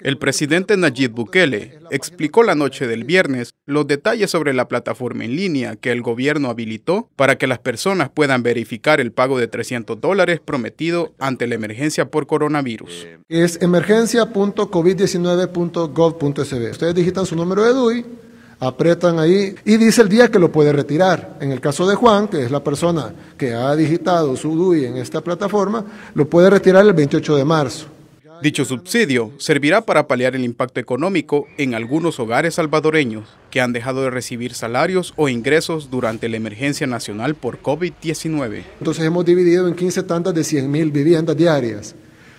El presidente Nayib Bukele explicó la noche del viernes los detalles sobre la plataforma en línea que el gobierno habilitó para que las personas puedan verificar el pago de 300 dólares prometido ante la emergencia por coronavirus. Eh, es emergencia.covid19.gov.sb. Ustedes digitan su número de DUI, apretan ahí y dice el día que lo puede retirar. En el caso de Juan, que es la persona que ha digitado su DUI en esta plataforma, lo puede retirar el 28 de marzo. Dicho subsidio servirá para paliar el impacto económico en algunos hogares salvadoreños que han dejado de recibir salarios o ingresos durante la emergencia nacional por COVID-19. Entonces hemos dividido en 15 tandas de 100.000 viviendas diarias.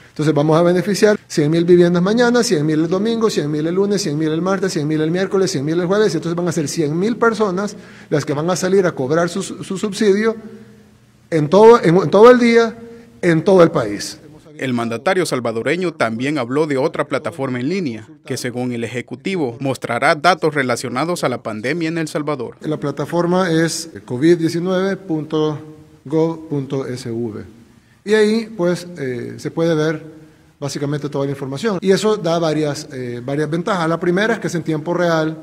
Entonces vamos a beneficiar 100.000 viviendas mañana, 100.000 el domingo, 100.000 el lunes, 100.000 el martes, 100.000 el miércoles, 100.000 el jueves. Entonces van a ser 100.000 personas las que van a salir a cobrar su, subsidio en todo, en todo el día, en todo el país. El mandatario salvadoreño también habló de otra plataforma en línea, que según el Ejecutivo mostrará datos relacionados a la pandemia en El Salvador. La plataforma es covid19.gov.sv. Y ahí pues eh, se puede ver básicamente toda la información. Y eso da varias, eh, varias ventajas. La primera es que es en tiempo real.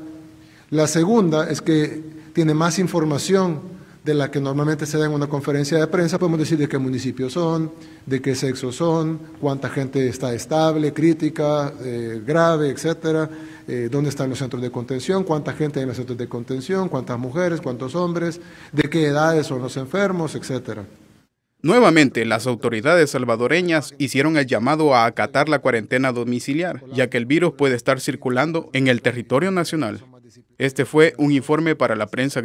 La segunda es que tiene más información de la que normalmente se da en una conferencia de prensa, podemos decir de qué municipios son, de qué sexo son, cuánta gente está estable, crítica, eh, grave, etcétera, eh, dónde están los centros de contención, cuánta gente hay en los centros de contención, cuántas mujeres, cuántos hombres, de qué edades son los enfermos, etcétera. Nuevamente, las autoridades salvadoreñas hicieron el llamado a acatar la cuarentena domiciliar, ya que el virus puede estar circulando en el territorio nacional. Este fue un informe para la prensa